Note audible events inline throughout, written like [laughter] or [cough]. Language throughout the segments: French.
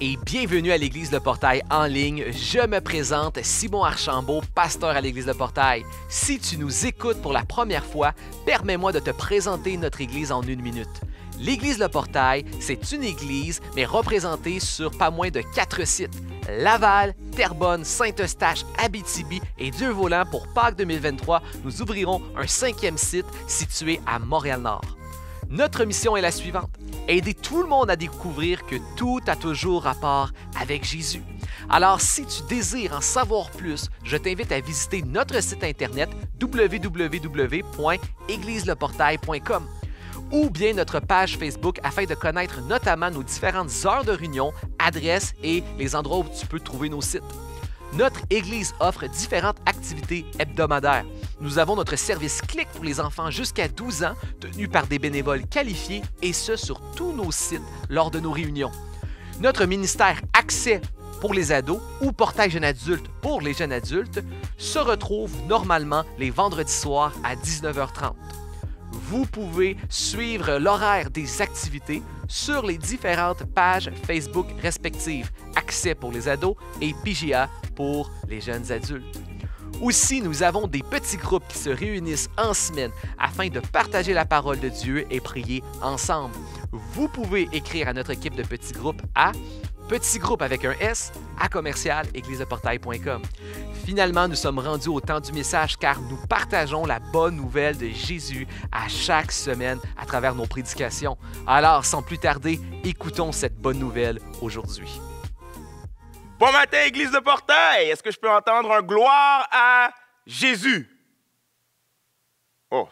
et bienvenue à l'Église Le Portail en ligne. Je me présente Simon Archambault, pasteur à l'Église Le Portail. Si tu nous écoutes pour la première fois, permets-moi de te présenter notre Église en une minute. L'Église Le Portail, c'est une église, mais représentée sur pas moins de quatre sites. Laval, Terrebonne, Saint-Eustache, Abitibi et Dieu volant pour Pâques 2023, nous ouvrirons un cinquième site situé à Montréal-Nord. Notre mission est la suivante, aider tout le monde à découvrir que tout a toujours rapport avec Jésus. Alors si tu désires en savoir plus, je t'invite à visiter notre site internet www.égliseleportail.com ou bien notre page Facebook afin de connaître notamment nos différentes heures de réunion, adresses et les endroits où tu peux trouver nos sites. Notre Église offre différentes activités hebdomadaires. Nous avons notre service Clic pour les enfants jusqu'à 12 ans, tenu par des bénévoles qualifiés, et ce sur tous nos sites lors de nos réunions. Notre ministère Accès pour les ados ou Portail Jeunes adulte pour les jeunes adultes se retrouve normalement les vendredis soirs à 19h30 vous pouvez suivre l'horaire des activités sur les différentes pages Facebook respectives, Accès pour les ados et PGA pour les jeunes adultes. Aussi, nous avons des petits groupes qui se réunissent en semaine afin de partager la parole de Dieu et prier ensemble. Vous pouvez écrire à notre équipe de petits groupes à petit groupe avec un S à commercial Finalement, nous sommes rendus au temps du message car nous partageons la bonne nouvelle de Jésus à chaque semaine à travers nos prédications. Alors, sans plus tarder, écoutons cette bonne nouvelle aujourd'hui. Bon matin, Église de Portail! Est-ce que je peux entendre un gloire à Jésus? Oh!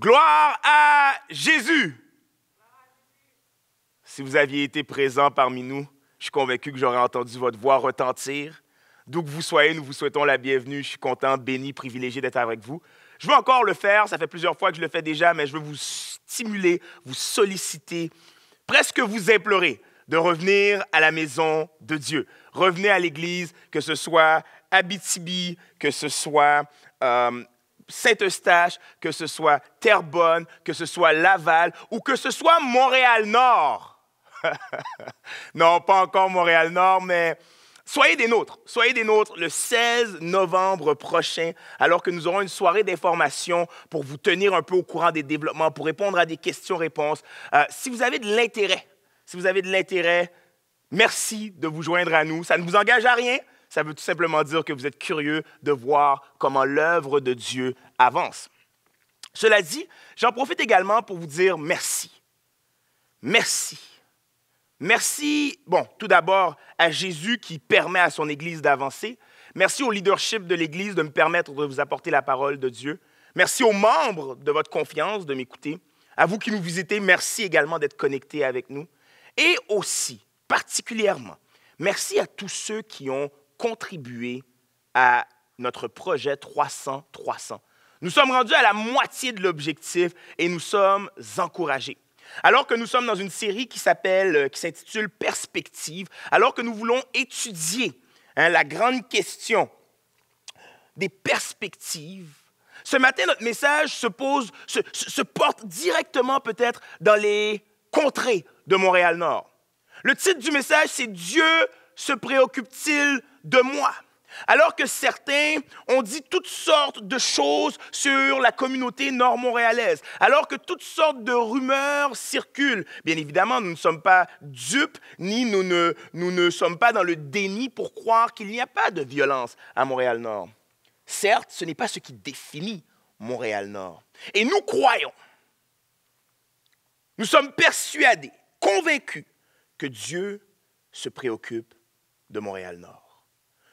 Gloire à Jésus! Si vous aviez été présent parmi nous, je suis convaincu que j'aurais entendu votre voix retentir D'où que vous soyez, nous vous souhaitons la bienvenue. Je suis content, béni, privilégié d'être avec vous. Je veux encore le faire, ça fait plusieurs fois que je le fais déjà, mais je veux vous stimuler, vous solliciter, presque vous implorer de revenir à la maison de Dieu. Revenez à l'Église, que ce soit Abitibi, que ce soit euh, Saint-Eustache, que ce soit Terrebonne, que ce soit Laval ou que ce soit Montréal-Nord. [laughs] non, pas encore Montréal-Nord, mais Soyez des nôtres, soyez des nôtres le 16 novembre prochain, alors que nous aurons une soirée d'information pour vous tenir un peu au courant des développements, pour répondre à des questions-réponses. Euh, si vous avez de l'intérêt, si vous avez de l'intérêt, merci de vous joindre à nous. Ça ne vous engage à rien, ça veut tout simplement dire que vous êtes curieux de voir comment l'œuvre de Dieu avance. Cela dit, j'en profite également pour vous dire merci. Merci Merci, bon, tout d'abord à Jésus qui permet à son Église d'avancer. Merci au leadership de l'Église de me permettre de vous apporter la parole de Dieu. Merci aux membres de votre confiance de m'écouter. À vous qui nous visitez, merci également d'être connectés avec nous. Et aussi, particulièrement, merci à tous ceux qui ont contribué à notre projet 300-300. Nous sommes rendus à la moitié de l'objectif et nous sommes encouragés. Alors que nous sommes dans une série qui s'appelle, euh, qui s'intitule Perspective, alors que nous voulons étudier hein, la grande question des perspectives, ce matin, notre message se pose, se porte directement peut-être dans les contrées de Montréal-Nord. Le titre du message, c'est Dieu se préoccupe-t-il de moi? Alors que certains ont dit toutes sortes de choses sur la communauté nord-montréalaise, alors que toutes sortes de rumeurs circulent, bien évidemment, nous ne sommes pas dupes, ni nous ne, nous ne sommes pas dans le déni pour croire qu'il n'y a pas de violence à Montréal-Nord. Certes, ce n'est pas ce qui définit Montréal-Nord. Et nous croyons, nous sommes persuadés, convaincus que Dieu se préoccupe de Montréal-Nord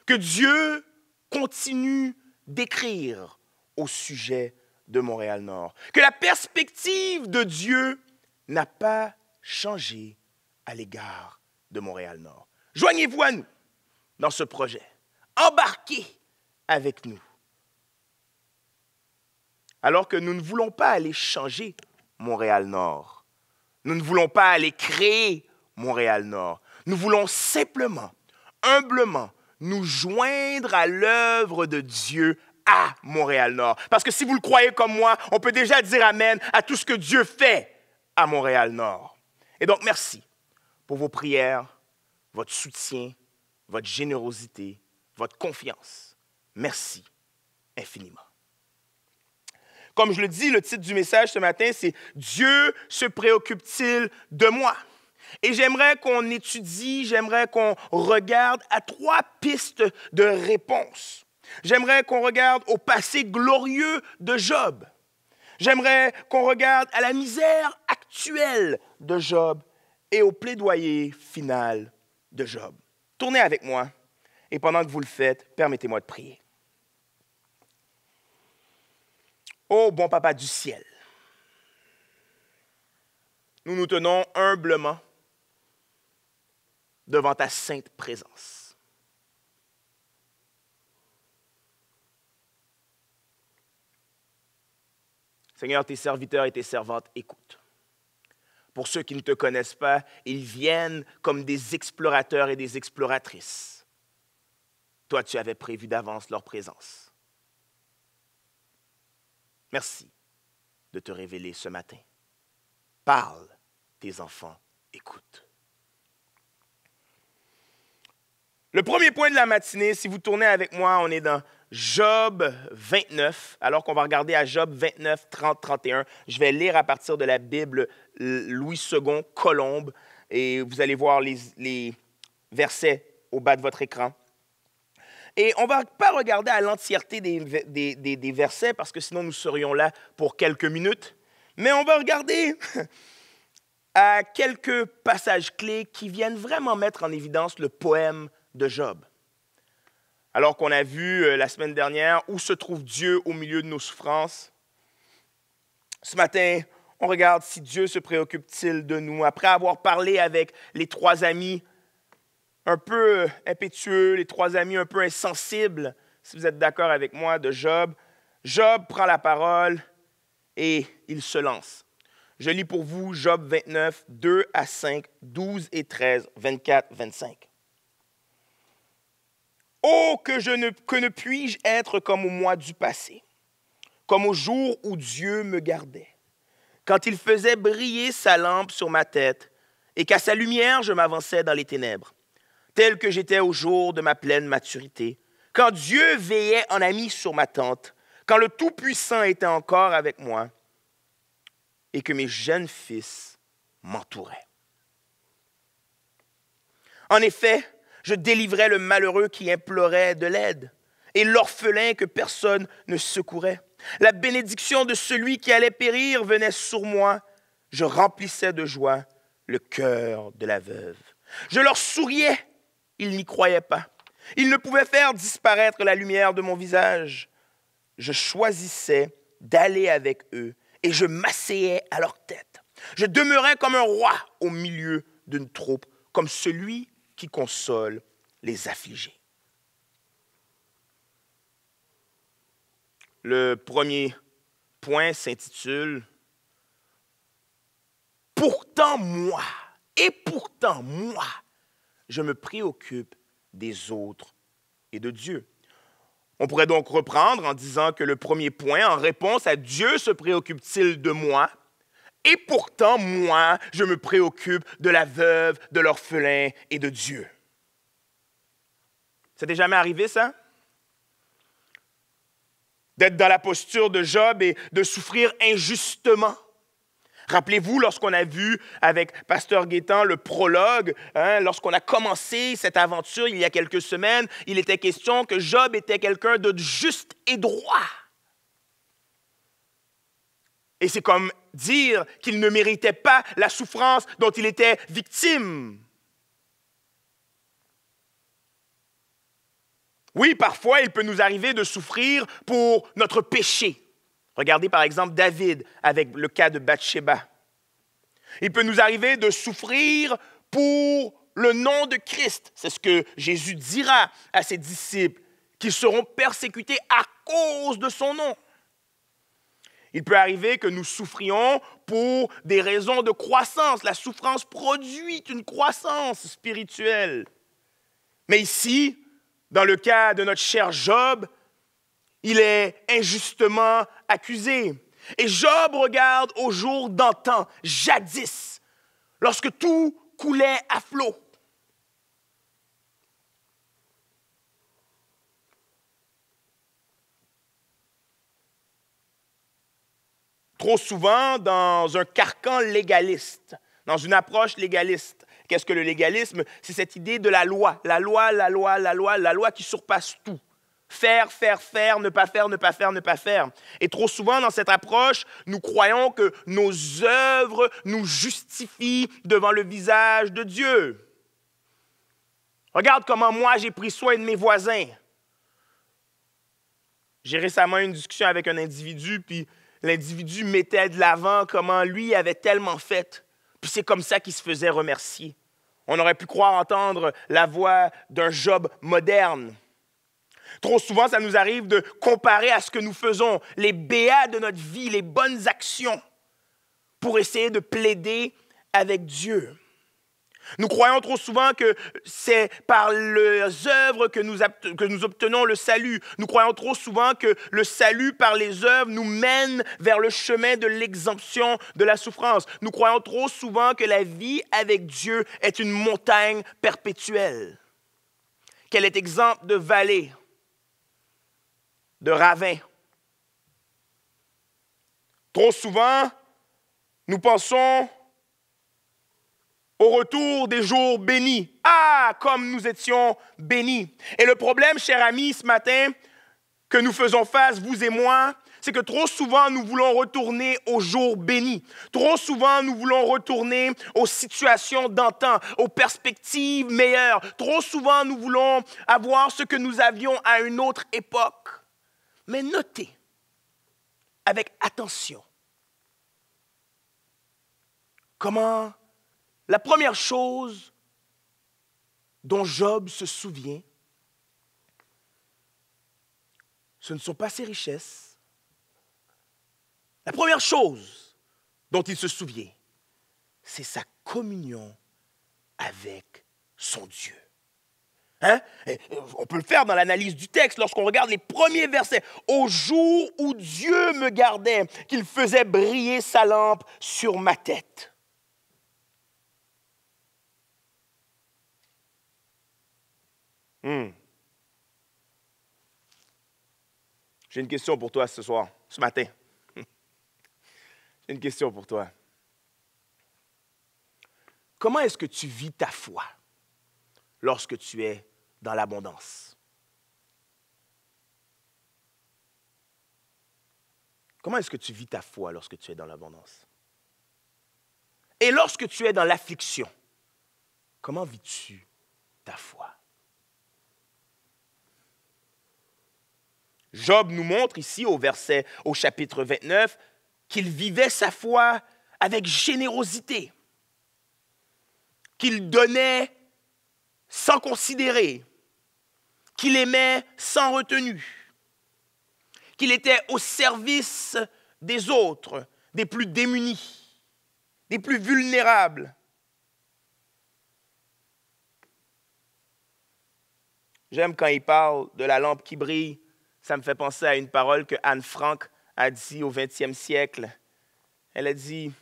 que Dieu continue d'écrire au sujet de Montréal-Nord, que la perspective de Dieu n'a pas changé à l'égard de Montréal-Nord. Joignez-vous à nous dans ce projet. Embarquez avec nous. Alors que nous ne voulons pas aller changer Montréal-Nord. Nous ne voulons pas aller créer Montréal-Nord. Nous voulons simplement, humblement, nous joindre à l'œuvre de Dieu à Montréal-Nord. Parce que si vous le croyez comme moi, on peut déjà dire Amen à tout ce que Dieu fait à Montréal-Nord. Et donc, merci pour vos prières, votre soutien, votre générosité, votre confiance. Merci infiniment. Comme je le dis, le titre du message ce matin, c'est Dieu se préoccupe-t-il de moi? Et j'aimerais qu'on étudie, j'aimerais qu'on regarde à trois pistes de réponse. J'aimerais qu'on regarde au passé glorieux de Job. J'aimerais qu'on regarde à la misère actuelle de Job et au plaidoyer final de Job. Tournez avec moi et pendant que vous le faites, permettez-moi de prier. Ô oh, bon papa du ciel, nous nous tenons humblement devant ta sainte présence. Seigneur, tes serviteurs et tes servantes écoutent. Pour ceux qui ne te connaissent pas, ils viennent comme des explorateurs et des exploratrices. Toi, tu avais prévu d'avance leur présence. Merci de te révéler ce matin. Parle, tes enfants écoutent. Le premier point de la matinée, si vous tournez avec moi, on est dans Job 29, alors qu'on va regarder à Job 29, 30, 31. Je vais lire à partir de la Bible euh, Louis II, Colombe, et vous allez voir les, versets au bas de votre écran. Et on ne va pas regarder à l'entièreté des, des, versets, parce que sinon nous serions là pour quelques minutes, mais on va regarder [laughs] à quelques passages clés qui viennent vraiment mettre en évidence le poème de Job. Alors qu'on a vu euh, la semaine dernière où se trouve Dieu au milieu de nos souffrances, ce matin, on regarde si Dieu se préoccupe-t-il de nous. Après avoir parlé avec les trois amis un peu euh, impétueux, les trois amis un peu insensibles, si vous êtes d'accord avec moi, de Job, Job prend la parole et il se lance. Je lis pour vous Job 29, 2 à 5, 12 et 13, 24, 25. Oh, que, ne, que ne puis-je être comme au mois du passé, comme au jour où Dieu me gardait, quand il faisait briller sa lampe sur ma tête, et qu'à sa lumière je m'avançais dans les ténèbres, tel que j'étais au jour de ma pleine maturité, quand Dieu veillait en ami sur ma tente, quand le Tout-Puissant était encore avec moi, et que mes jeunes fils m'entouraient. En effet, je délivrais le malheureux qui implorait de l'aide et l'orphelin que personne ne secourait. La bénédiction de celui qui allait périr venait sur moi. Je remplissais de joie le cœur de la veuve. Je leur souriais. Ils n'y croyaient pas. Ils ne pouvaient faire disparaître la lumière de mon visage. Je choisissais d'aller avec eux et je m'asseyais à leur tête. Je demeurais comme un roi au milieu d'une troupe, comme celui qui console les affligés. Le premier point s'intitule Pourtant moi, et pourtant moi, je me préoccupe des autres et de Dieu. On pourrait donc reprendre en disant que le premier point, en réponse à Dieu se préoccupe-t-il de moi, et pourtant, moi, je me préoccupe de la veuve, de l'orphelin et de Dieu. Ça n'était jamais arrivé, ça? D'être dans la posture de Job et de souffrir injustement. Rappelez-vous lorsqu'on a vu avec Pasteur Guétan le prologue, hein, lorsqu'on a commencé cette aventure il y a quelques semaines, il était question que Job était quelqu'un de juste et droit. Et c'est comme dire qu'il ne méritait pas la souffrance dont il était victime. Oui, parfois, il peut nous arriver de souffrir pour notre péché. Regardez par exemple David avec le cas de Bathsheba. Il peut nous arriver de souffrir pour le nom de Christ. C'est ce que Jésus dira à ses disciples, qu'ils seront persécutés à cause de son nom. Il peut arriver que nous souffrions pour des raisons de croissance. La souffrance produit une croissance spirituelle. Mais ici, dans le cas de notre cher Job, il est injustement accusé. Et Job regarde au jour d'antan, jadis, lorsque tout coulait à flot. trop souvent dans un carcan légaliste, dans une approche légaliste. Qu'est-ce que le légalisme? C'est cette idée de la loi, la loi, la loi, la loi, la loi qui surpasse tout. Faire, faire, faire, ne pas faire, ne pas faire, ne pas faire. Et trop souvent, dans cette approche, nous croyons que nos œuvres nous justifient devant le visage de Dieu. Regarde comment moi j'ai pris soin de mes voisins. J'ai récemment eu une discussion avec un individu, puis l'individu mettait de l'avant comment lui avait tellement fait. Puis c'est comme ça qu'il se faisait remercier. On aurait pu croire entendre la voix d'un Job moderne. Trop souvent, ça nous arrive de comparer à ce que nous faisons, les B.A. de notre vie, les bonnes actions, pour essayer de plaider avec Dieu. Nous croyons trop souvent que c'est par les œuvres que nous, que nous, obtenons le salut. Nous croyons trop souvent que le salut par les œuvres nous mène vers le chemin de l'exemption de la souffrance. Nous croyons trop souvent que la vie avec Dieu est une montagne perpétuelle, qu'elle est exempte de vallées, de ravins. Trop souvent, nous pensons au retour des jours bénis. Ah, comme nous étions bénis. Et le problème, chers ami, ce matin, que nous faisons face, vous et moi, c'est que trop souvent nous voulons retourner aux jours bénis. Trop souvent nous voulons retourner aux situations d'antan, aux perspectives meilleures. Trop souvent nous voulons avoir ce que nous avions à une autre époque. Mais notez avec attention comment la première chose dont Job se souvient, ce ne sont pas ses richesses. La première chose dont il se souvient, c'est sa communion avec son Dieu. Hein? On peut le faire dans l'analyse du texte lorsqu'on regarde les premiers versets. Au jour où Dieu me gardait, qu'il faisait briller sa lampe sur ma tête. Hmm. J'ai une question pour toi ce soir, ce matin. [laughs] J'ai une question pour toi. Comment est-ce que tu vis ta foi lorsque tu es dans l'abondance? Comment est-ce que tu vis ta foi lorsque tu es dans l'abondance? Et lorsque tu es dans l'affliction, comment vis-tu ta foi? Job nous montre ici au verset, au chapitre 29, qu'il vivait sa foi avec générosité, qu'il donnait sans considérer, qu'il aimait sans retenue, qu'il était au service des autres, des plus démunis, des plus vulnérables. J'aime quand il parle de la lampe qui brille ça me fait penser à une parole que Anne Frank a dit au XXe siècle. Elle a dit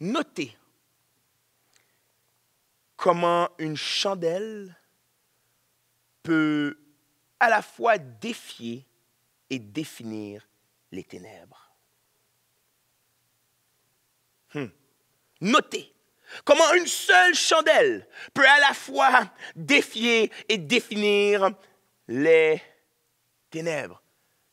Notez comment une chandelle peut à la fois défier et définir les ténèbres. Hmm. Notez comment une seule chandelle peut à la fois défier et définir les ténèbres.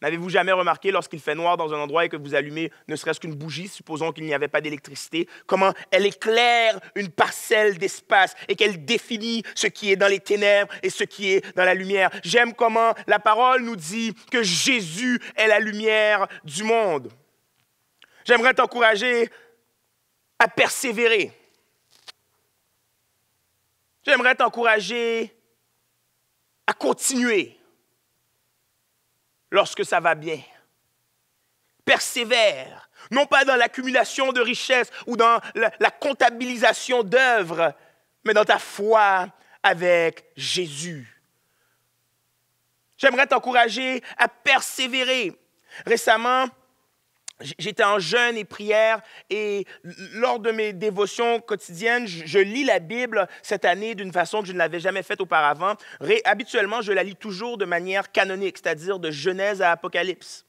N'avez-vous jamais remarqué lorsqu'il fait noir dans un endroit et que vous allumez ne serait-ce qu'une bougie, supposons qu'il n'y avait pas d'électricité, comment elle éclaire une parcelle d'espace et qu'elle définit ce qui est dans les ténèbres et ce qui est dans la lumière. J'aime comment la parole nous dit que Jésus est la lumière du monde. J'aimerais t'encourager à persévérer. J'aimerais t'encourager à continuer lorsque ça va bien. Persévère, non pas dans l'accumulation de richesses ou dans la, comptabilisation d'œuvres, mais dans ta foi avec Jésus. J'aimerais t'encourager à persévérer. Récemment, J'étais en jeûne et prière et lors de mes dévotions quotidiennes, je lis la Bible cette année d'une façon que je ne l'avais jamais faite auparavant. habituellement, je la lis toujours de manière canonique, c'est-à-dire de Genèse à Apocalypse.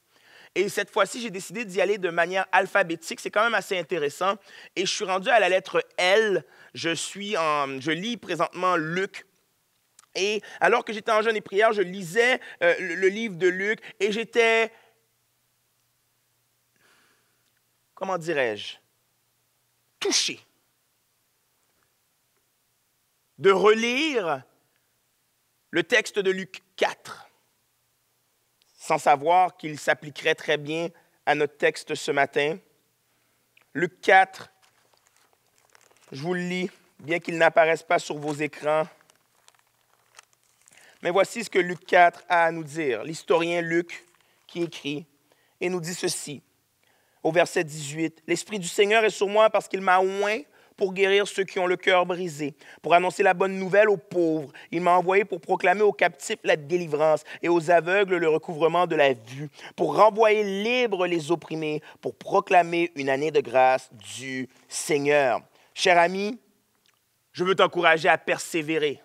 Et cette fois-ci, j'ai décidé d'y aller de manière alphabétique. C'est quand même assez intéressant. Et je suis rendu à la lettre L. Je, suis en, je lis présentement Luc. Et alors que j'étais en jeûne et prière, je lisais euh, le livre de Luc et j'étais comment dirais-je, touché de relire le texte de Luc 4, sans savoir qu'il s'appliquerait très bien à notre texte ce matin. Luc 4, je vous le lis, bien qu'il n'apparaisse pas sur vos écrans. Mais voici ce que Luc 4 a à nous dire. L'historien Luc qui écrit et nous dit ceci au verset 18. L'Esprit du Seigneur est sur moi parce qu'il m'a oint pour guérir ceux qui ont le cœur brisé, pour annoncer la bonne nouvelle aux pauvres. Il m'a envoyé pour proclamer aux captifs la délivrance et aux aveugles le recouvrement de la vue, pour renvoyer libres les opprimés, pour proclamer une année de grâce du Seigneur. Cher ami, je veux t'encourager à persévérer.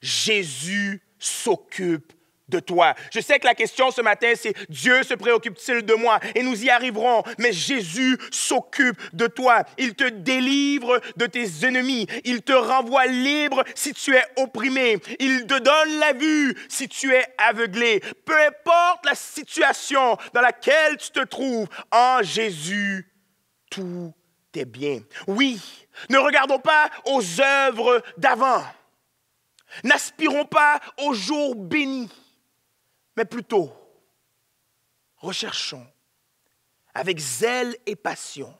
Jésus s'occupe toi. Je sais que la question ce matin, c'est Dieu se préoccupe-t-il de moi Et nous y arriverons, mais Jésus s'occupe de toi. Il te délivre de tes ennemis. Il te renvoie libre si tu es opprimé. Il te donne la vue si tu es aveuglé. Peu importe la situation dans laquelle tu te trouves, en Jésus, tout est bien. Oui, ne regardons pas aux œuvres d'avant. N'aspirons pas aux jours bénis mais plutôt recherchons avec zèle et passion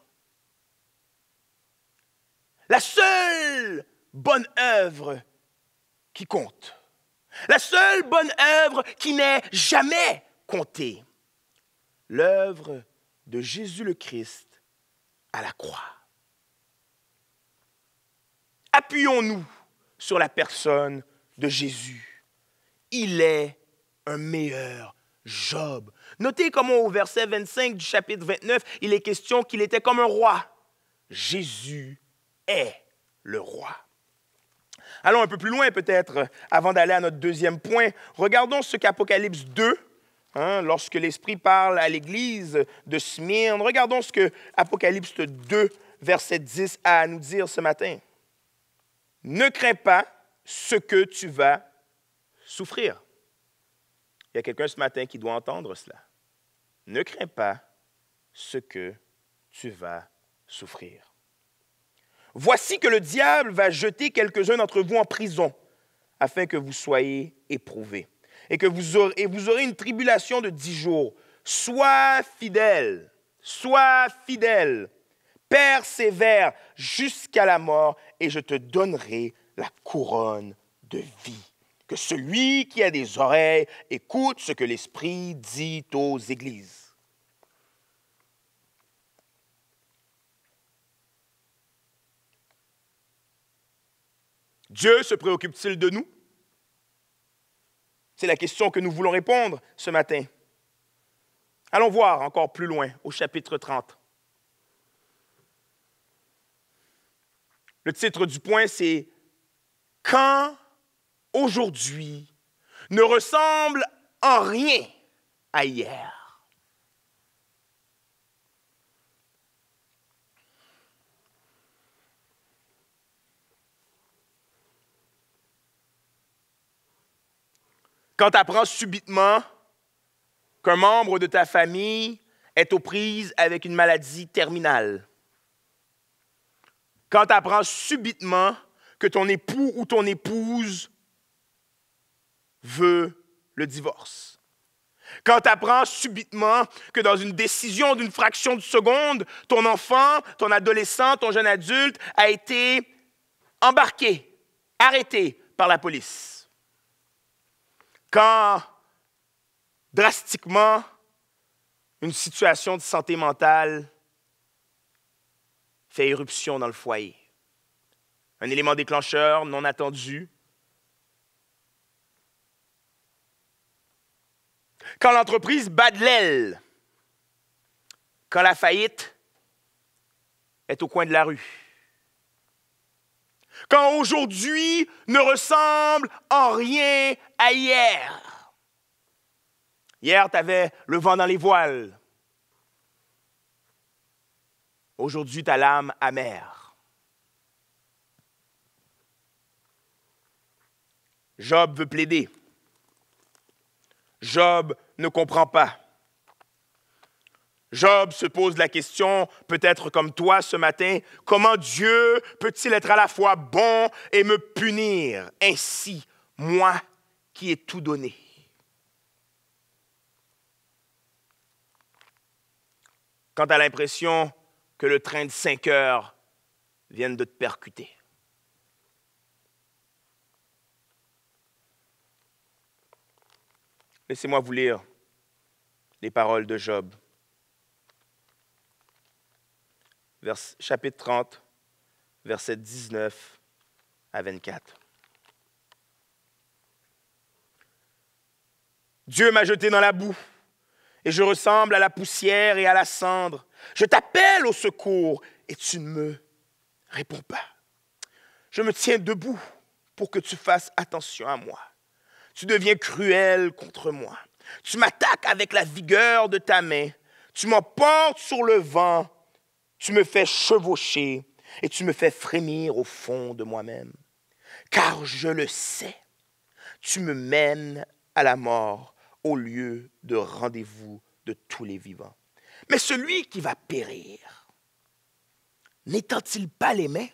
la seule bonne œuvre qui compte, la seule bonne œuvre qui n'est jamais comptée, l'œuvre de Jésus le Christ à la croix. Appuyons-nous sur la personne de Jésus. Il est un meilleur Job. Notez comment au verset 25 du chapitre 29, il est question qu'il était comme un roi. Jésus est le roi. Allons un peu plus loin peut-être avant d'aller à notre deuxième point. Regardons ce qu'Apocalypse 2, hein, lorsque l'Esprit parle à l'Église de Smyrne, regardons ce que Apocalypse 2, verset 10 a à nous dire ce matin. Ne crains pas ce que tu vas souffrir. Il y a quelqu'un ce matin qui doit entendre cela. Ne crains pas ce que tu vas souffrir. Voici que le diable va jeter quelques-uns d'entre vous en prison afin que vous soyez éprouvés et que vous aurez, une tribulation de dix jours. Sois fidèle, sois fidèle, persévère jusqu'à la mort et je te donnerai la couronne de vie que celui qui a des oreilles écoute ce que l'Esprit dit aux églises. Dieu se préoccupe-t-il de nous C'est la question que nous voulons répondre ce matin. Allons voir encore plus loin au chapitre 30. Le titre du point, c'est Quand aujourd'hui ne ressemble en rien à hier. Quand tu apprends subitement qu'un membre de ta famille est aux prises avec une maladie terminale, quand tu apprends subitement que ton époux ou ton épouse veut le divorce. Quand tu apprends subitement que dans une décision d'une fraction de seconde, ton enfant, ton adolescent, ton jeune adulte a été embarqué, arrêté par la police. Quand drastiquement une situation de santé mentale fait éruption dans le foyer. Un élément déclencheur non attendu, Quand l'entreprise bat de l'aile, quand la faillite est au coin de la rue, quand aujourd'hui ne ressemble en rien à hier. Hier, tu avais le vent dans les voiles. Aujourd'hui, ta l'âme amère. Job veut plaider. Job ne comprend pas. Job se pose la question, peut-être comme toi ce matin, comment Dieu peut-il être à la fois bon et me punir ainsi, moi qui ai tout donné Quand tu as l'impression que le train de cinq heures vient de te percuter. Laissez-moi vous lire les paroles de Job. chapitre 30, versets 19 à 24. Dieu m'a jeté dans la boue, et je ressemble à la poussière et à la cendre. Je t'appelle au secours, et tu ne me réponds pas. Je me tiens debout pour que tu fasses attention à moi. Tu deviens cruel contre moi. Tu m'attaques avec la vigueur de ta main. Tu m'emportes sur le vent. Tu me fais chevaucher et tu me fais frémir au fond de moi-même. Car je le sais, tu me mènes à la mort au lieu de rendez-vous de tous les vivants. Mais celui qui va périr, n'étend-il pas les mains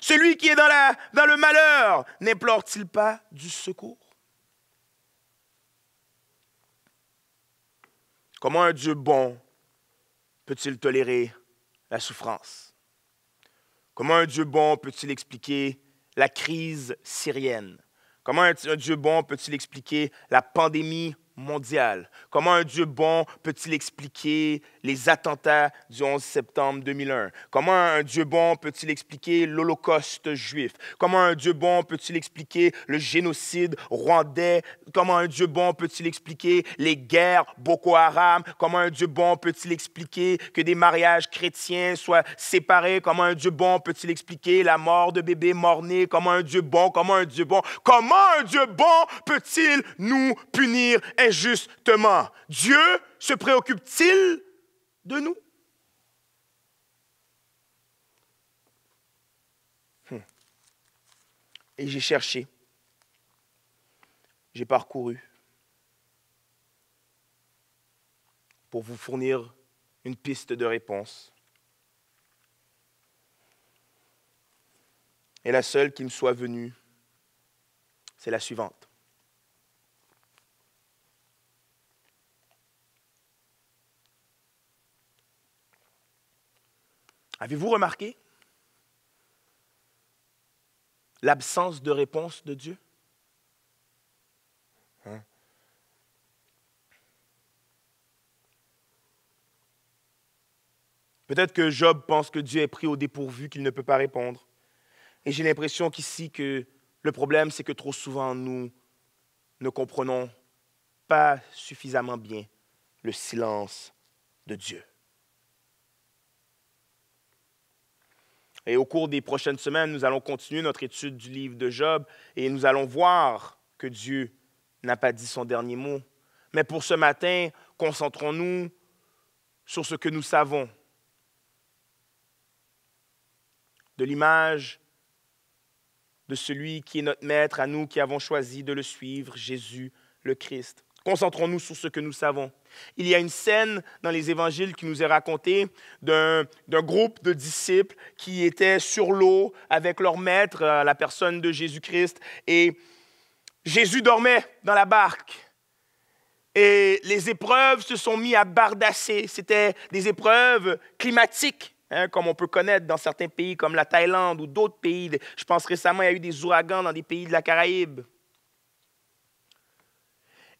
Celui qui est dans, dans le malheur, n'implore-t-il pas du secours Comment un Dieu bon peut-il tolérer la souffrance? Comment un Dieu bon peut-il expliquer la crise syrienne? Comment un Dieu bon peut-il expliquer la pandémie Comment un Dieu bon peut-il expliquer les attentats du 11 septembre 2001? Comment un Dieu bon peut-il expliquer l'Holocauste juif? Comment un Dieu bon peut-il expliquer le génocide rwandais? Comment un Dieu bon peut-il expliquer les guerres Boko Haram? Comment un Dieu bon peut-il expliquer que des mariages chrétiens soient séparés? Comment un Dieu bon peut-il expliquer la mort de bébés mort Comment un Dieu bon? Comment un Dieu bon? Comment un Dieu bon peut-il nous punir injustement. Dieu se préoccupe-t-il de nous? Hmm. Et j'ai cherché, j'ai parcouru pour vous fournir une piste de réponse. Et la seule qui me soit venue, c'est la suivante. Avez-vous remarqué l'absence de réponse de Dieu? Hein? Peut-être que Job pense que Dieu est pris au dépourvu, qu'il ne peut pas répondre. Et j'ai l'impression qu'ici, que le problème, c'est que trop souvent, nous ne comprenons pas suffisamment bien le silence de Dieu. Et au cours des prochaines semaines, nous allons continuer notre étude du livre de Job et nous allons voir que Dieu n'a pas dit son dernier mot. Mais pour ce matin, concentrons-nous sur ce que nous savons de l'image de celui qui est notre maître, à nous qui avons choisi de le suivre, Jésus le Christ. Concentrons-nous sur ce que nous savons. Il y a une scène dans les évangiles qui nous est racontée d'un groupe de disciples qui étaient sur l'eau avec leur maître, euh, la personne de Jésus-Christ, et Jésus dormait dans la barque. Et les épreuves se sont mises à bardasser. C'était des épreuves climatiques. Hein, comme on peut connaître dans certains pays comme la Thaïlande ou d'autres pays. Je pense récemment, il y a eu des ouragans dans des pays de la Caraïbe.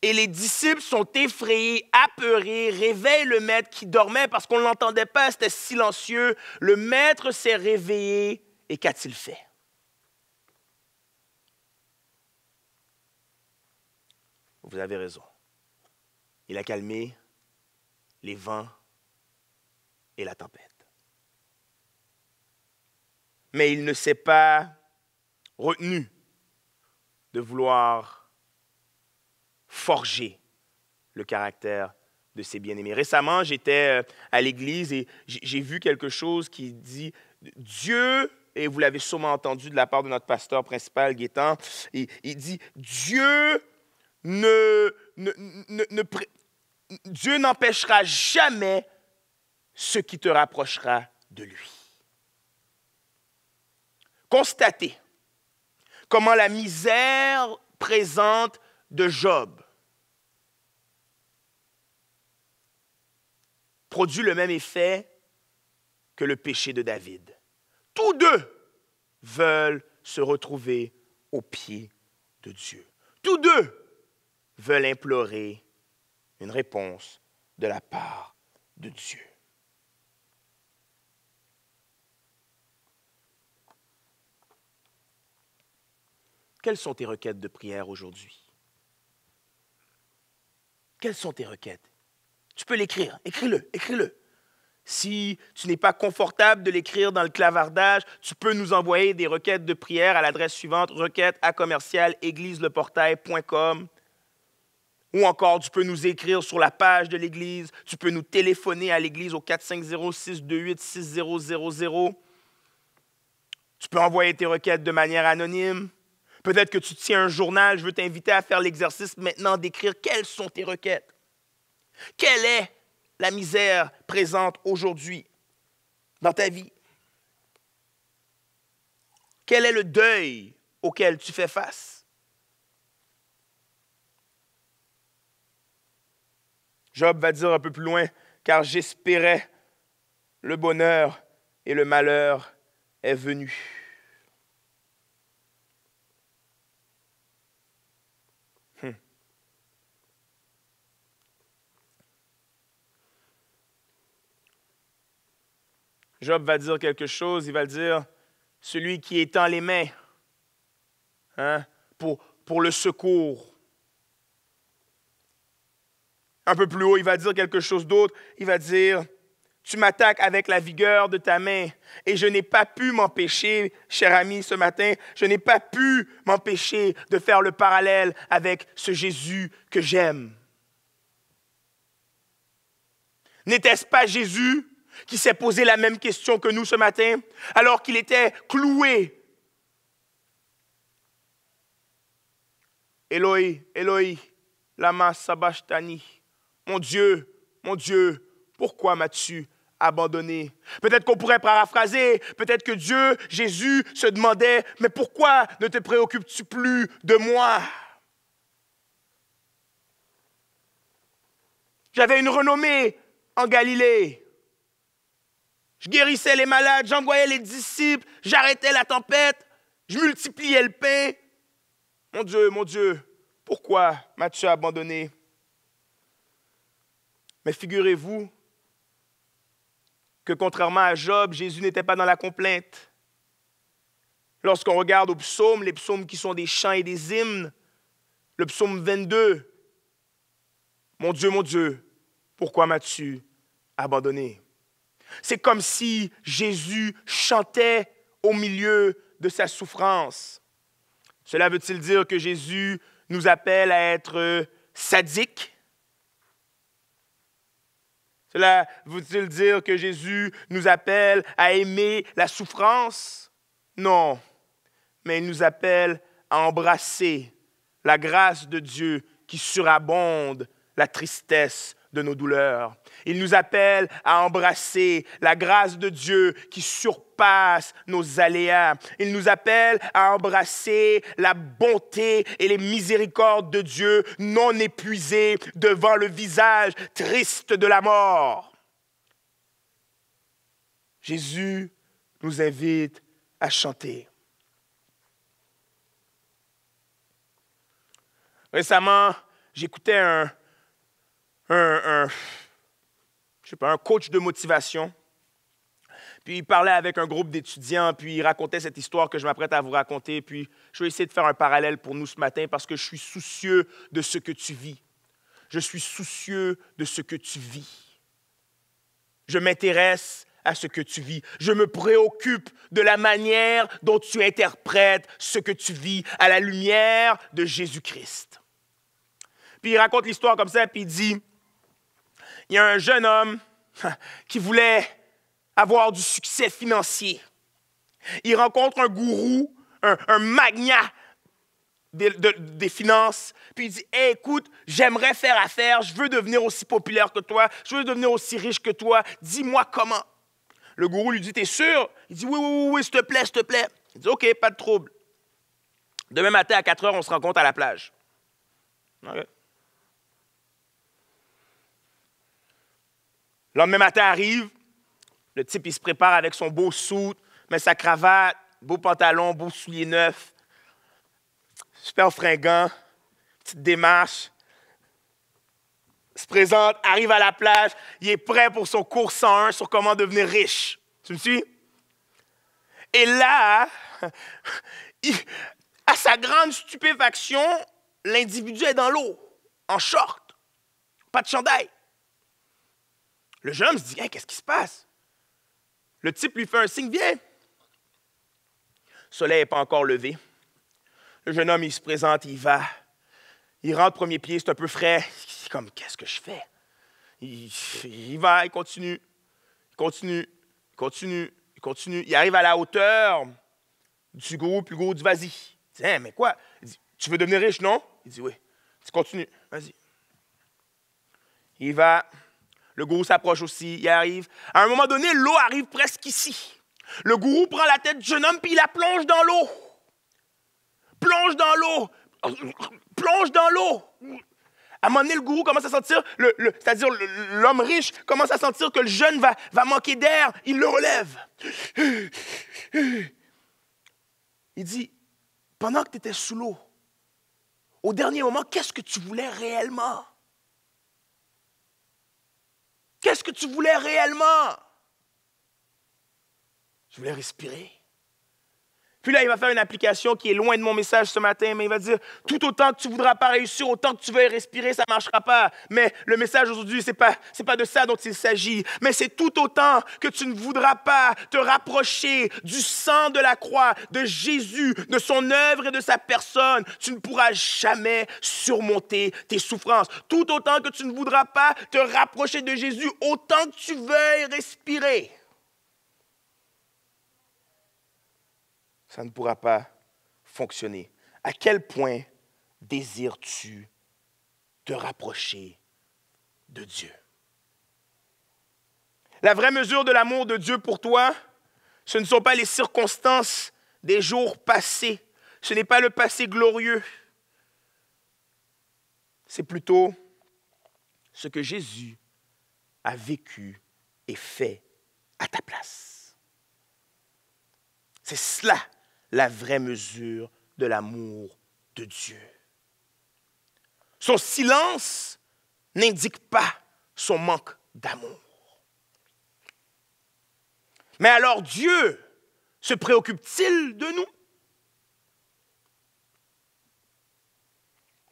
Et les disciples sont effrayés, apeurés, réveillent le maître qui dormait parce qu'on ne l'entendait pas, c'était silencieux. Le maître s'est réveillé et qu'a-t-il fait? Vous avez raison. Il a calmé les vents et la tempête. Mais il ne s'est pas retenu de vouloir forger le caractère de ses bien-aimés. Récemment, j'étais euh, à l'église et j'ai vu quelque chose qui dit Dieu, et vous l'avez sûrement entendu de la part de notre pasteur principal, Guétan. il, dit Dieu ne Dieu n'empêchera jamais ce qui te rapprochera de lui. Constatez comment la misère présente de Job produit le même effet que le péché de David. Tous deux veulent se retrouver aux pieds de Dieu. Tous deux veulent implorer une réponse de la part de Dieu. Quelles sont tes requêtes de prière aujourd'hui? Quelles sont tes requêtes Tu peux l'écrire, écris-le, écris-le. Si tu n'es pas confortable de l'écrire dans le clavardage, tu peux nous envoyer des requêtes de prière à l'adresse suivante requête à commercial Ou encore, tu peux nous écrire sur la page de l'Église, tu peux nous téléphoner à l'Église au 450-628-6000. Tu peux envoyer tes requêtes de manière anonyme. Peut-être que tu tiens un journal, je veux t'inviter à faire l'exercice maintenant d'écrire quelles sont tes requêtes. Quelle est la misère présente aujourd'hui dans ta vie? Quel est le deuil auquel tu fais face? Job va dire un peu plus loin, car j'espérais le bonheur et le malheur est venu. Job va dire quelque chose, il va dire, celui qui étend les mains hein, pour, pour le secours. Un peu plus haut, il va dire quelque chose d'autre. Il va dire, tu m'attaques avec la vigueur de ta main. Et je n'ai pas pu m'empêcher, cher ami, ce matin, je n'ai pas pu m'empêcher de faire le parallèle avec ce Jésus que j'aime. N'était-ce pas Jésus qui s'est posé la même question que nous ce matin, alors qu'il était cloué. Eloi, Eloi, lama sabachthani. Mon Dieu, mon Dieu, pourquoi m'as-tu abandonné. Peut-être qu'on pourrait paraphraser, peut-être que Dieu, Jésus, se demandait, mais pourquoi ne te préoccupes-tu plus de moi J'avais une renommée en Galilée. Je guérissais les malades, j'envoyais les disciples, j'arrêtais la tempête, je multipliais le pain. Mon Dieu, mon Dieu, pourquoi m'as-tu abandonné Mais figurez-vous que contrairement à Job, Jésus n'était pas dans la complainte. Lorsqu'on regarde aux psaumes, les psaumes qui sont des chants et des hymnes, le psaume 22, Mon Dieu, mon Dieu, pourquoi m'as-tu abandonné c'est comme si Jésus chantait au milieu de sa souffrance. Cela veut-il dire que Jésus nous appelle à être sadiques? Cela veut-il dire que Jésus nous appelle à aimer la souffrance? Non, mais il nous appelle à embrasser la grâce de Dieu qui surabonde la tristesse de nos douleurs. Il nous appelle à embrasser la grâce de Dieu qui surpasse nos aléas. Il nous appelle à embrasser la bonté et les miséricordes de Dieu non épuisées devant le visage triste de la mort. Jésus nous invite à chanter. Récemment, j'écoutais un, un, un un coach de motivation. Puis il parlait avec un groupe d'étudiants, puis il racontait cette histoire que je m'apprête à vous raconter. Puis je vais essayer de faire un parallèle pour nous ce matin parce que je suis soucieux de ce que tu vis. Je suis soucieux de ce que tu vis. Je m'intéresse à ce que tu vis. Je me préoccupe de la manière dont tu interprètes ce que tu vis à la lumière de Jésus-Christ. Puis il raconte l'histoire comme ça, puis il dit, il y a un jeune homme [laughs] qui voulait avoir du succès financier. Il rencontre un gourou, un, magnat des, finances, puis il dit écoute, j'aimerais faire affaire, je veux devenir aussi populaire que toi, je veux devenir aussi riche que toi, dis-moi comment. Le gourou lui dit T'es sûr Il dit Oui, oui, oui, oui s'il te plaît, s'il te plaît. Il dit OK, pas de trouble. Demain matin à 4 heures, on se rencontre à la plage. L'homme, lendemain matin arrive, le type, il se prépare avec son beau soute, met sa cravate, beau pantalon, beau soulier neuf, super fringant, petite démarche, se présente, arrive à la plage, il est prêt pour son cours 101 sur comment devenir riche. Tu me suis? Et là, [laughs] à sa grande stupéfaction, l'individu est dans l'eau, en short, pas de chandail. Le jeune homme se dit Qu'est-ce qui se passe Le type lui fait un signe Viens Le soleil n'est pas encore levé. Le jeune homme, il se présente, il va. Il rentre premier pied, c'est un peu frais. C'est comme Qu'est-ce que je fais il, va, il continue, il continue, il continue, il continue. Il arrive à la hauteur du gros, plus gros du vas-y. Tiens, hein, mais quoi? Il dit, tu veux devenir riche, non? Il dit oui. Il dit, continue, vas-y. Il va, le gourou s'approche aussi, il arrive. À un moment donné, l'eau arrive presque ici. Le gourou prend la tête du jeune homme, puis il la plonge dans l'eau. Plonge dans l'eau. Plonge dans l'eau. À un moment donné, le gourou commence à sentir, c'est-à-dire l'homme riche commence à sentir que le jeune va, va manquer d'air. Il le relève. Il dit, pendant que tu étais sous l'eau, au dernier moment, qu'est-ce que tu voulais réellement? Qu'est-ce que tu voulais réellement Je voulais respirer. Puis là, il va faire une application qui est loin de mon message ce matin, mais il va dire, tout autant que tu voudras pas réussir, autant que tu veux respirer, ça ne marchera pas. Mais le message aujourd'hui, c'est n'est c'est pas de ça dont il s'agit. Mais c'est tout autant que tu ne voudras pas te rapprocher du sang de la croix, de Jésus, de son œuvre et de sa personne. Tu ne pourras jamais surmonter tes souffrances. Tout autant que tu ne voudras pas te rapprocher de Jésus, autant que tu veuilles respirer ça ne pourra pas fonctionner. À quel point désires-tu te rapprocher de Dieu? La vraie mesure de l'amour de Dieu pour toi, ce ne sont pas les circonstances des jours passés, ce n'est pas le passé glorieux, c'est plutôt ce que Jésus a vécu et fait à ta place. C'est cela la vraie mesure de l'amour de Dieu. Son silence n'indique pas son manque d'amour. Mais alors Dieu se préoccupe-t-il de nous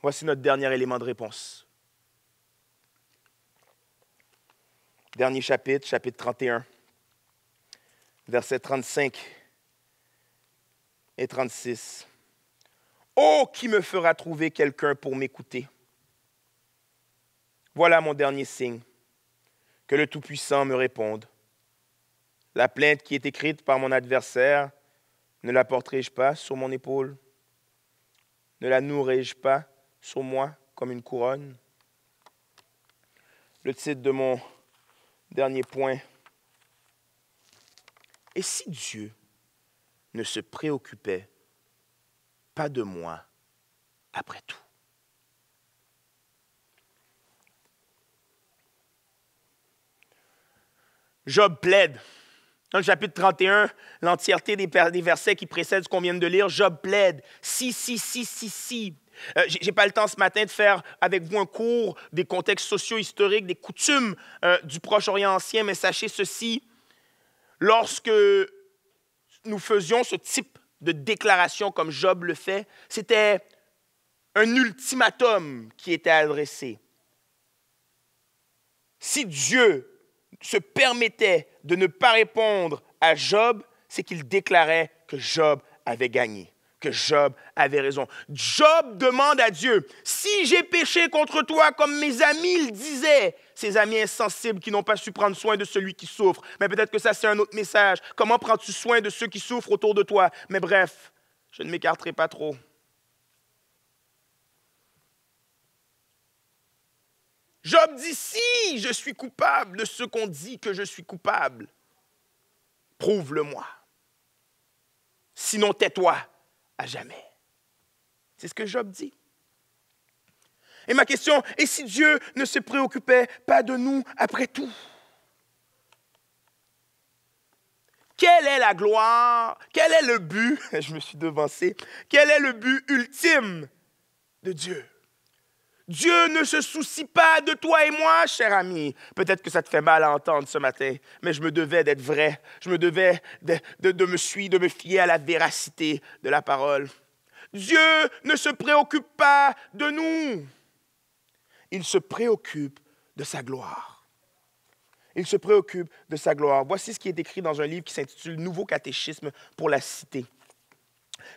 Voici notre dernier élément de réponse. Dernier chapitre, chapitre 31, verset 35 et 36. Oh, qui me fera trouver quelqu'un pour m'écouter Voilà mon dernier signe. Que le Tout-Puissant me réponde. La plainte qui est écrite par mon adversaire, ne la porterai-je pas sur mon épaule Ne la nourrai-je pas sur moi comme une couronne Le titre de mon dernier point. Et si Dieu ne se préoccupait pas de moi après tout. Job plaide. Dans le chapitre 31, l'entièreté des, versets qui précèdent ce qu'on vient de lire, Job plaide. Si, si, si, si, si. Euh, Je n'ai pas le temps ce matin de faire avec vous un cours des contextes sociaux historiques des coutumes euh, du Proche-Orient ancien, mais sachez ceci. Lorsque nous faisions ce type de déclaration comme Job le fait, c'était un ultimatum qui était adressé. Si Dieu se permettait de ne pas répondre à Job, c'est qu'il déclarait que Job avait gagné, que Job avait raison. Job demande à Dieu, si j'ai péché contre toi comme mes amis le disaient, ces amis insensibles qui n'ont pas su prendre soin de celui qui souffre. Mais peut-être que ça, c'est un autre message. Comment prends-tu soin de ceux qui souffrent autour de toi? Mais bref, je ne m'écarterai pas trop. Job dit si je suis coupable de ce qu'on dit que je suis coupable, prouve-le-moi. Sinon, tais-toi à jamais. C'est ce que Job dit. Et ma question, et si Dieu ne se préoccupait pas de nous après tout Quelle est la gloire Quel est le but [laughs] Je me suis devancé. Quel est le but ultime de Dieu Dieu ne se soucie pas de toi et moi, cher ami. Peut-être que ça te fait mal à entendre ce matin, mais je me devais d'être vrai. Je me devais de, de, me suivre, de me fier à la véracité de la parole. Dieu ne se préoccupe pas de nous il se préoccupe de sa gloire. Il se préoccupe de sa gloire. Voici ce qui est écrit dans un livre qui s'intitule Nouveau catéchisme pour la cité.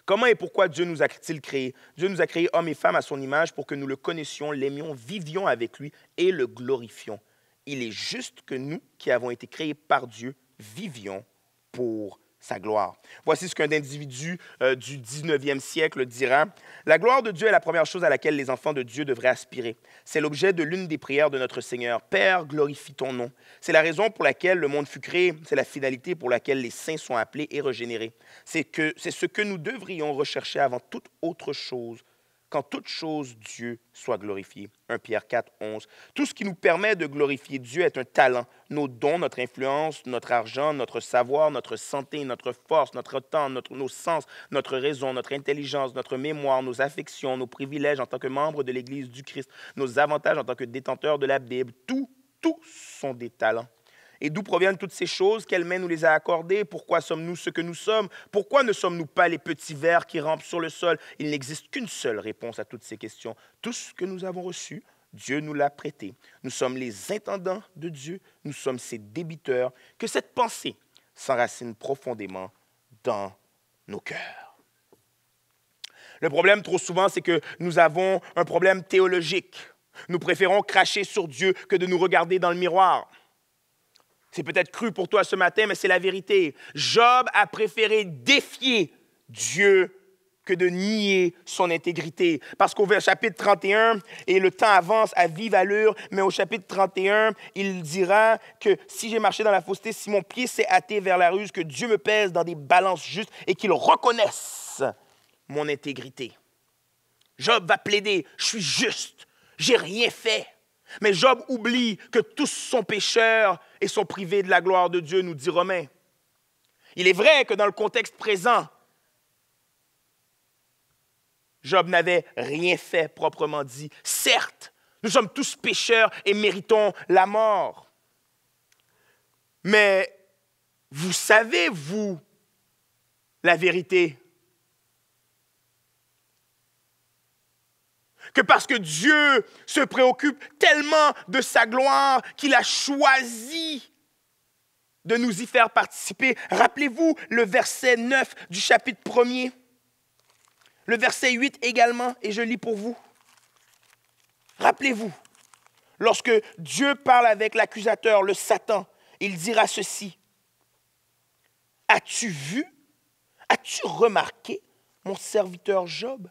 Comment et pourquoi Dieu nous a-t-il créés? Dieu nous a créés hommes et femmes à son image pour que nous le connaissions, l'aimions, vivions avec lui et le glorifions. Il est juste que nous, qui avons été créés par Dieu, vivions pour sa gloire. Voici ce qu'un individu euh, du 19e siècle dira. La gloire de Dieu est la première chose à laquelle les enfants de Dieu devraient aspirer. C'est l'objet de l'une des prières de notre Seigneur. Père, glorifie ton nom. C'est la raison pour laquelle le monde fut créé. C'est la finalité pour laquelle les saints sont appelés et régénérés. C'est ce que nous devrions rechercher avant toute autre chose « Quand toute chose Dieu soit glorifié. 1 Pierre 4, 11. Tout ce qui nous permet de glorifier Dieu est un talent. Nos dons, notre influence, notre argent, notre savoir, notre santé, notre force, notre temps, notre, nos sens, notre raison, notre intelligence, notre mémoire, nos affections, nos privilèges en tant que membres de l'Église du Christ, nos avantages en tant que détenteurs de la Bible, tout, tout sont des talents et d'où proviennent toutes ces choses, quelle main nous les a accordées, pourquoi sommes-nous ce que nous sommes, pourquoi ne sommes-nous pas les petits vers qui rampent sur le sol. Il n'existe qu'une seule réponse à toutes ces questions. Tout ce que nous avons reçu, Dieu nous l'a prêté. Nous sommes les intendants de Dieu, nous sommes ses débiteurs. Que cette pensée s'enracine profondément dans nos cœurs. Le problème trop souvent, c'est que nous avons un problème théologique. Nous préférons cracher sur Dieu que de nous regarder dans le miroir. C'est peut-être cru pour toi ce matin, mais c'est la vérité. Job a préféré défier Dieu que de nier son intégrité. Parce qu'au chapitre 31, et le temps avance à vive allure, mais au chapitre 31, il dira que si j'ai marché dans la fausseté, si mon pied s'est hâté vers la ruse, que Dieu me pèse dans des balances justes et qu'il reconnaisse mon intégrité. Job va plaider, je suis juste, j'ai rien fait. Mais Job oublie que tous sont pécheurs et sont privés de la gloire de Dieu, nous dit Romain. Il est vrai que dans le contexte présent, Job n'avait rien fait proprement dit. Certes, nous sommes tous pécheurs et méritons la mort. Mais vous savez, vous, la vérité que parce que Dieu se préoccupe tellement de sa gloire qu'il a choisi de nous y faire participer. Rappelez-vous le verset 9 du chapitre 1er, le verset 8 également, et je lis pour vous. Rappelez-vous, lorsque Dieu parle avec l'accusateur, le Satan, il dira ceci. As-tu vu, as-tu remarqué mon serviteur Job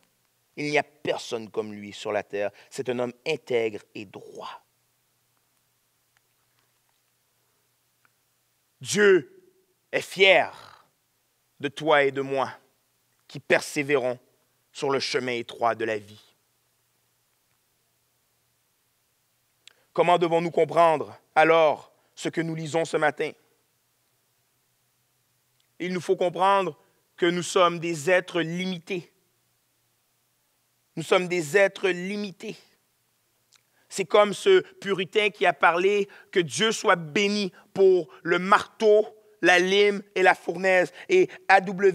il n'y a personne comme lui sur la terre. C'est un homme intègre et droit. Dieu est fier de toi et de moi qui persévérons sur le chemin étroit de la vie. Comment devons-nous comprendre alors ce que nous lisons ce matin Il nous faut comprendre que nous sommes des êtres limités nous sommes des êtres limités. C'est comme ce puritain qui a parlé que Dieu soit béni pour le marteau la lime et la fournaise. Et A.W.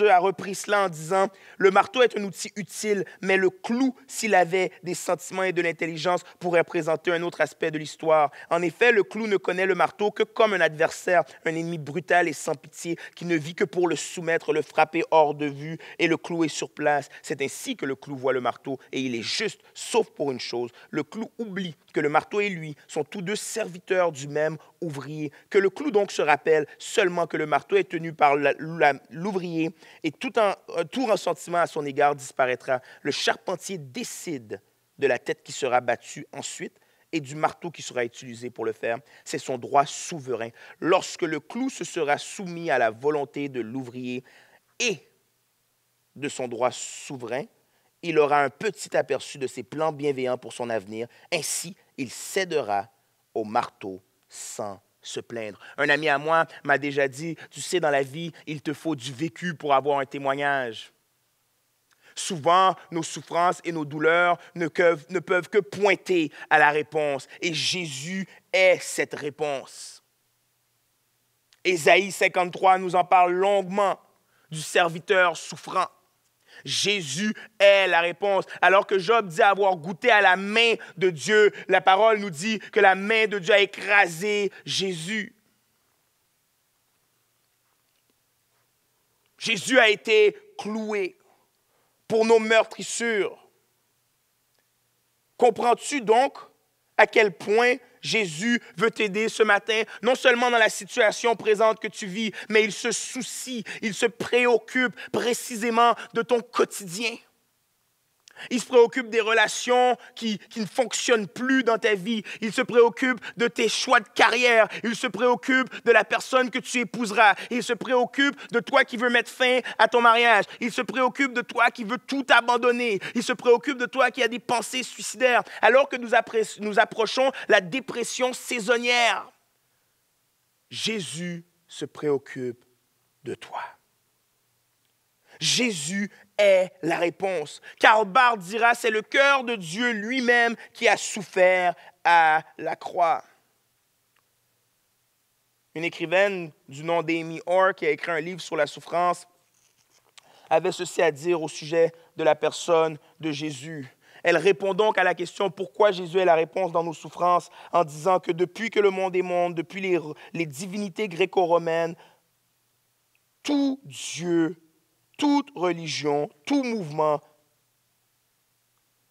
e a repris cela en disant Le marteau est un outil utile, mais le clou, s'il avait des sentiments et de l'intelligence, pourrait présenter un autre aspect de l'histoire. En effet, le clou ne connaît le marteau que comme un adversaire, un ennemi brutal et sans pitié qui ne vit que pour le soumettre, le frapper hors de vue et le clouer sur place. C'est ainsi que le clou voit le marteau et il est juste, sauf pour une chose le clou oublie que le marteau et lui sont tous deux serviteurs du même ouvrier. Que le clou donc se rappelle seulement que le marteau est tenu par l'ouvrier et tout, en, euh, ressentiment à son égard disparaîtra. Le charpentier décide de la tête qui sera battue ensuite et du marteau qui sera utilisé pour le faire. C'est son droit souverain. Lorsque le clou se sera soumis à la volonté de l'ouvrier et de son droit souverain, il aura un petit aperçu de ses plans bienveillants pour son avenir. Ainsi, il cédera au marteau sans se plaindre. Un ami à moi m'a déjà dit, tu sais, dans la vie, il te faut du vécu pour avoir un témoignage. Souvent, nos souffrances et nos douleurs ne peuvent, ne peuvent que pointer à la réponse. Et Jésus est cette réponse. Ésaïe 53 nous en parle longuement du serviteur souffrant. Jésus est la réponse. Alors que Job dit avoir goûté à la main de Dieu, la parole nous dit que la main de Dieu a écrasé Jésus. Jésus a été cloué pour nos meurtrissures. Comprends-tu donc à quel point Jésus veut t'aider ce matin, non seulement dans la situation présente que tu vis, mais il se soucie, il se préoccupe précisément de ton quotidien. Il se préoccupe des relations qui, ne fonctionnent plus dans ta vie. Il se préoccupe de tes choix de carrière. Il se préoccupe de la personne que tu épouseras. Il se préoccupe de toi qui veux mettre fin à ton mariage. Il se préoccupe de toi qui veux tout abandonner. Il se préoccupe de toi qui a des pensées suicidaires. Alors que nous, nous approchons la dépression saisonnière, Jésus se préoccupe de toi. Jésus est la réponse. Car Barth dira, c'est le cœur de Dieu lui-même qui a souffert à la croix. Une écrivaine du nom d'Amy Orr, qui a écrit un livre sur la souffrance, avait ceci à dire au sujet de la personne de Jésus. Elle répond donc à la question pourquoi Jésus est la réponse dans nos souffrances en disant que depuis que le monde est monde, depuis les, les divinités gréco-romaines, tout Dieu toute religion, tout mouvement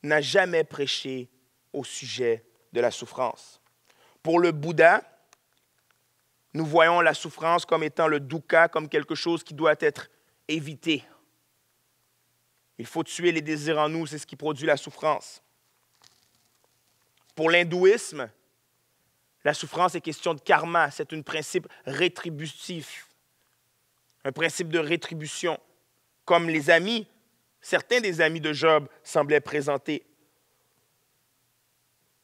n'a jamais prêché au sujet de la souffrance. Pour le Bouddha, nous voyons la souffrance comme étant le dukkha, comme quelque chose qui doit être évité. Il faut tuer les désirs en nous, c'est ce qui produit la souffrance. Pour l'hindouisme, la souffrance est question de karma, c'est un principe rétributif, un principe de rétribution comme les amis, certains des amis de Job semblaient présenter.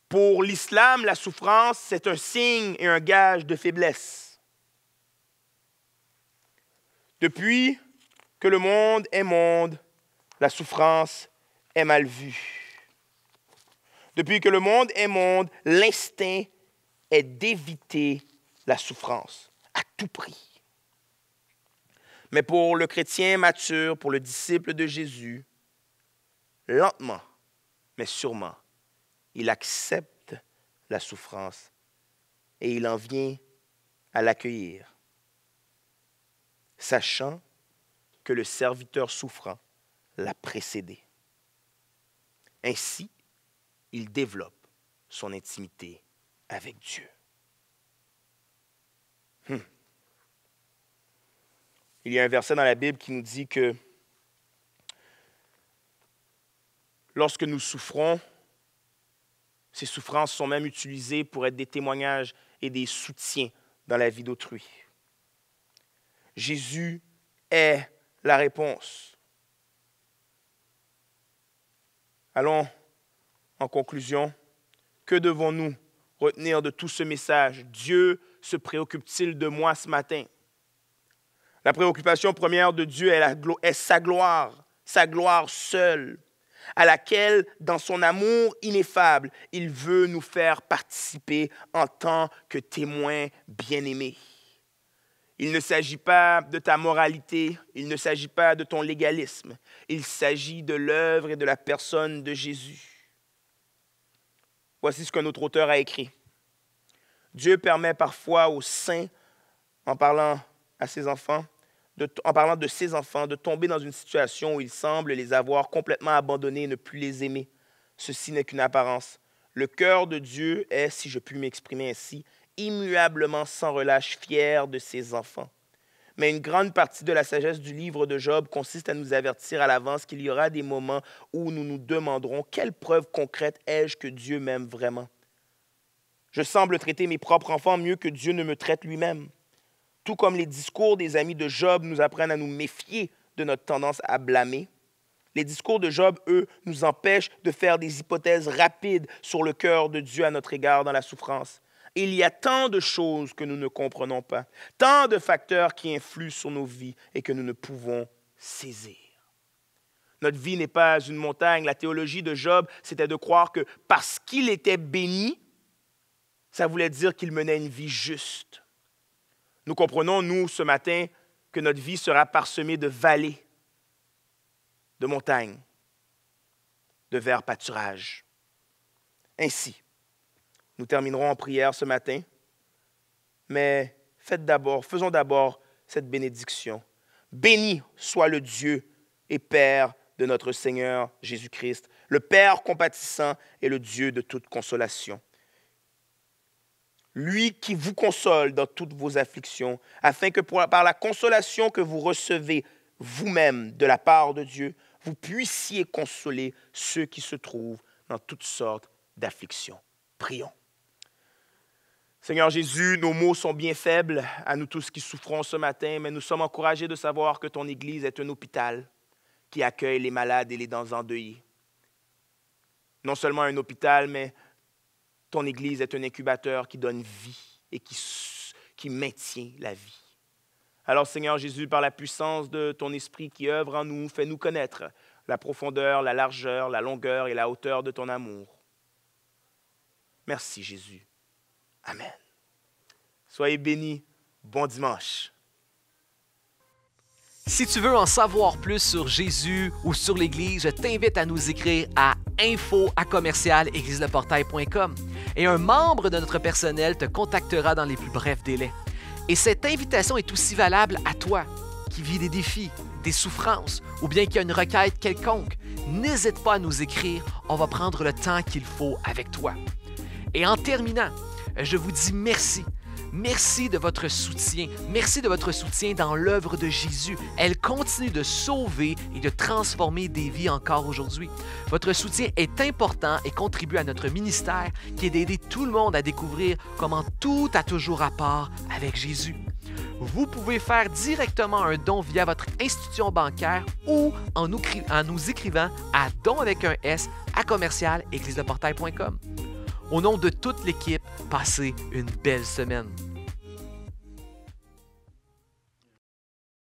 Pour l'islam, la souffrance, c'est un signe et un gage de faiblesse. Depuis que le monde est monde, la souffrance est mal vue. Depuis que le monde est monde, l'instinct est d'éviter la souffrance à tout prix. Mais pour le chrétien mature, pour le disciple de Jésus, lentement, mais sûrement, il accepte la souffrance et il en vient à l'accueillir, sachant que le serviteur souffrant l'a précédé. Ainsi, il développe son intimité avec Dieu. Hum. Il y a un verset dans la Bible qui nous dit que lorsque nous souffrons, ces souffrances sont même utilisées pour être des témoignages et des soutiens dans la vie d'autrui. Jésus est la réponse. Allons en conclusion. Que devons-nous retenir de tout ce message? Dieu se préoccupe-t-il de moi ce matin? La préoccupation première de Dieu est, sa gloire, sa gloire seule, à laquelle, dans son amour ineffable, il veut nous faire participer en tant que témoins bien-aimés. Il ne s'agit pas de ta moralité, il ne s'agit pas de ton légalisme, il s'agit de l'œuvre et de la personne de Jésus. Voici ce qu'un autre auteur a écrit. Dieu permet parfois aux saints, en parlant à ses enfants, en parlant de ses enfants, de tomber dans une situation où il semble les avoir complètement abandonnés et ne plus les aimer. Ceci n'est qu'une apparence. Le cœur de Dieu est, si je puis m'exprimer ainsi, immuablement sans relâche fier de ses enfants. Mais une grande partie de la sagesse du livre de Job consiste à nous avertir à l'avance qu'il y aura des moments où nous nous demanderons quelle preuve concrète ai-je que Dieu m'aime vraiment. Je semble traiter mes propres enfants mieux que Dieu ne me traite lui-même tout comme les discours des amis de Job nous apprennent à nous méfier de notre tendance à blâmer, les discours de Job, eux, nous empêchent de faire des hypothèses rapides sur le cœur de Dieu à notre égard dans la souffrance. Il y a tant de choses que nous ne comprenons pas, tant de facteurs qui influent sur nos vies et que nous ne pouvons saisir. Notre vie n'est pas une montagne. La théologie de Job, c'était de croire que parce qu'il était béni, ça voulait dire qu'il menait une vie juste. Nous comprenons, nous, ce matin, que notre vie sera parsemée de vallées, de montagnes, de verts pâturages. Ainsi, nous terminerons en prière ce matin, mais faites d'abord, faisons d'abord cette bénédiction. Béni soit le Dieu et Père de notre Seigneur Jésus-Christ, le Père compatissant et le Dieu de toute consolation lui qui vous console dans toutes vos afflictions, afin que par la consolation que vous recevez vous-même de la part de Dieu, vous puissiez consoler ceux qui se trouvent dans toutes sortes d'afflictions. Prions. Seigneur Jésus, nos mots sont bien faibles à nous tous qui souffrons ce matin, mais nous sommes encouragés de savoir que ton Église est un hôpital qui accueille les malades et les dents endeuillées. Non seulement un hôpital, mais ton Église est un incubateur qui donne vie et qui, maintient la vie. Alors Seigneur Jésus, par la puissance de ton Esprit qui œuvre en nous, fais-nous connaître la profondeur, la largeur, la longueur et la hauteur de ton amour. Merci Jésus. Amen. Soyez bénis. Bon dimanche. Si tu veux en savoir plus sur Jésus ou sur l'Église, je t'invite à nous écrire à info et un membre de notre personnel te contactera dans les plus brefs délais. Et cette invitation est aussi valable à toi qui vis des défis, des souffrances ou bien qui a une requête quelconque. N'hésite pas à nous écrire, on va prendre le temps qu'il faut avec toi. Et en terminant, je vous dis merci Merci de votre soutien. Merci de votre soutien dans l'œuvre de Jésus. Elle continue de sauver et de transformer des vies encore aujourd'hui. Votre soutien est important et contribue à notre ministère qui est d'aider tout le monde à découvrir comment tout a toujours rapport avec Jésus. Vous pouvez faire directement un don via votre institution bancaire ou en nous, écrivant à don avec un S à commercial au nom de toute l'équipe, passez une belle semaine.